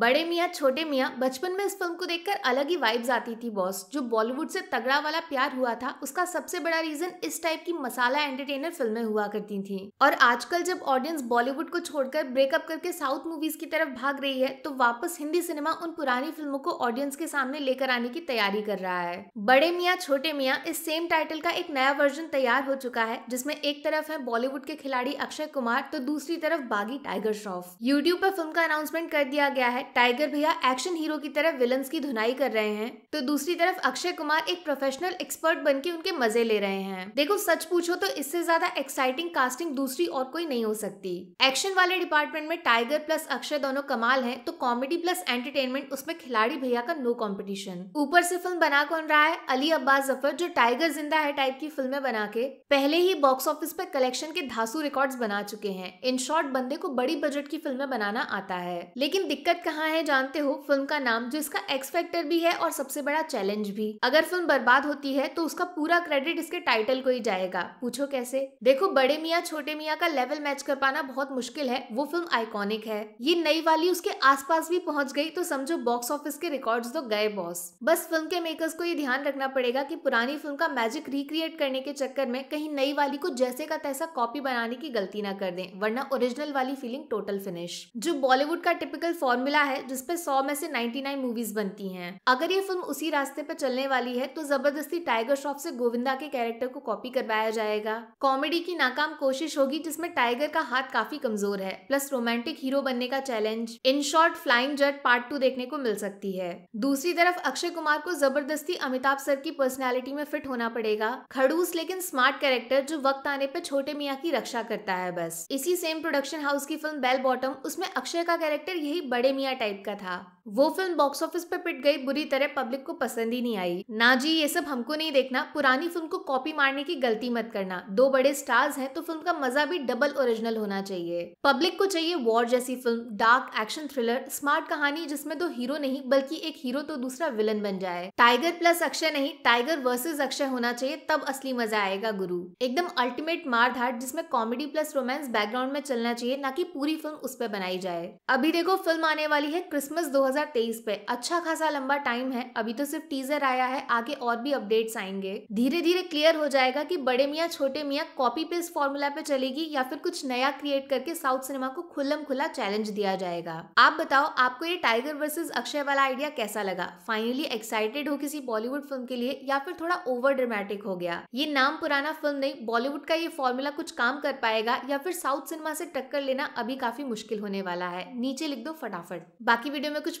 बड़े मियाँ छोटे मियाँ बचपन में इस फिल्म को देखकर अलग ही वाइब्स आती थी बॉस जो बॉलीवुड से तगड़ा वाला प्यार हुआ था उसका सबसे बड़ा रीजन इस टाइप की मसाला एंटरटेनर फिल्में हुआ करती थी और आजकल जब ऑडियंस बॉलीवुड को छोड़कर ब्रेकअप करके साउथ मूवीज की तरफ भाग रही है तो वापस हिंदी सिनेमा उन पुरानी फिल्मों को ऑडियंस के सामने लेकर आने की तैयारी कर रहा है बड़े मियाँ छोटे मियाँ इस सेम टाइटल का एक नया वर्जन तैयार हो चुका है जिसमे एक तरफ है बॉलीवुड के खिलाड़ी अक्षय कुमार तो दूसरी तरफ बागी टाइगर श्रॉफ यूट्यूब पर फिल्म का अनाउंसमेंट कर दिया गया है टाइगर भैया एक्शन हीरो की तरह विलन्स की धुनाई कर रहे हैं तो दूसरी तरफ अक्षय कुमार एक प्रोफेशनल एक्सपर्ट बन के उनके मजे ले रहे हैं देखो सच पूछो तो इससे ज्यादा एक्साइटिंग कास्टिंग दूसरी और कोई नहीं हो सकती एक्शन वाले डिपार्टमेंट में टाइगर प्लस अक्षय दोनों कमाल है तो कॉमेडी प्लस एंटरटेनमेंट उसमें खिलाड़ी भैया का नो कॉम्पिटिशन ऊपर से फिल्म बना कौन रहा है अली अब्बास जफर जो टाइगर जिंदा है टाइप की फिल्में बना के पहले ही बॉक्स ऑफिस पर कलेक्शन के धासु रिकॉर्ड्स बना चुके हैं इन शॉर्ट बंदे को बड़ी बजट की फिल्में बनाना आता है लेकिन दिक्कत कहाँ यहाँ है जानते हो फिल्म का नाम जो इसका एक्स फैक्टर भी है और सबसे बड़ा चैलेंज भी अगर फिल्म बर्बाद होती है तो उसका पूरा क्रेडिट इसके टाइटल को ही जाएगा पूछो कैसे देखो बड़े मियाँ छोटे मियाँ का लेवल मैच कर पाना बहुत मुश्किल है वो फिल्म आइकॉनिक है ये नई वाली उसके आस भी पहुंच गई तो समझो बॉक्स ऑफिस के रिकॉर्ड तो गए बॉस बस फिल्म के मेकर्स को ये ध्यान रखना पड़ेगा की पुरानी फिल्म का मैजिक रिक्रिएट करने के चक्कर में कहीं नई वाली को जैसे का तैसा कॉपी बनाने की गलती ना कर दे वरना ओरिजिनल वाली फीलिंग टोटल फिनिश जो बॉलीवुड का टिपिकल फॉर्मूला है जिसपे सौ में से नाइन मूवीज बनती हैं अगर ये फिल्म उसी रास्ते पर चलने वाली है तो जबरदस्ती टाइगर श्रॉफ से गोविंदा के कैरेक्टर को कॉपी करवाया जाएगा कॉमेडी की नाकाम कोशिश होगी जिसमें टाइगर का हाथ काफी कमजोर है प्लस रोमांटिक हीरो बनने का challenge in short flying Jatt part two देखने को मिल सकती है दूसरी तरफ अक्षय कुमार को जबरदस्ती अमिताभ सर की पर्सनैलिटी में फिट होना पड़ेगा खड़ूस लेकिन स्मार्ट कैरेक्टर जो वक्त आने पर छोटे मियाँ की रक्षा करता है बस इसी सेम प्रोडक्शन हाउस की फिल्म बेल बॉटम उसमें अक्षय का कैरेक्टर यही बड़े मियाँ टाइप का था वो फिल्म बॉक्स ऑफिस पे पिट गई बुरी तरह पब्लिक को पसंद ही नहीं आई ना जी ये सब हमको नहीं देखना पुरानी फिल्म को कॉपी मारने की गलती मत करना दो बड़े स्टार्स हैं तो फिल्म का मजा भी डबल ओरिजिनल होना चाहिए पब्लिक को चाहिए वॉर जैसी film dark action thriller smart कहानी जिसमें दो हीरो नहीं बल्कि एक हीरो तो दूसरा विलन बन जाए टाइगर प्लस अक्षय नहीं टाइगर वर्सेज अक्षय होना चाहिए तब असली मजा आएगा गुरु एकदम अल्टीमेट मार जिसमें कॉमेडी प्लस रोमांस बैकग्राउंड में चलना चाहिए ना कि पूरी फिल्म उस पर बनाई जाए अभी देखो फिल्म आने वाली है क्रिसमस दो 2023 पे अच्छा खासा लंबा टाइम है अभी तो सिर्फ टीजर आया है आगे और भी अपडेट्स आएंगे धीरे धीरे क्लियर हो जाएगा कि बड़े मियाँ छोटे मियाँ कॉपी इस फॉर्मूला पे चलेगी या फिर कुछ नया क्रिएट करके साउथ सिनेमा को खुल्लम खुला चैलेंज दिया जाएगा आप बताओ आपको ये टाइगर वर्सेज अक्षय वाला आइडिया कैसा लगा फाइनली एक्साइटेड हो किसी बॉलीवुड फिल्म के लिए या फिर थोड़ा ओवर ड्रामेटिक हो गया ये नाम पुराना फिल्म नहीं बॉलीवुड का ये फॉर्मूला कुछ काम कर पाएगा या फिर साउथ सिनेमा से टक्कर लेना अभी काफी मुश्किल होने वाला है नीचे लिख दो फटाफट बाकी वीडियो में कुछ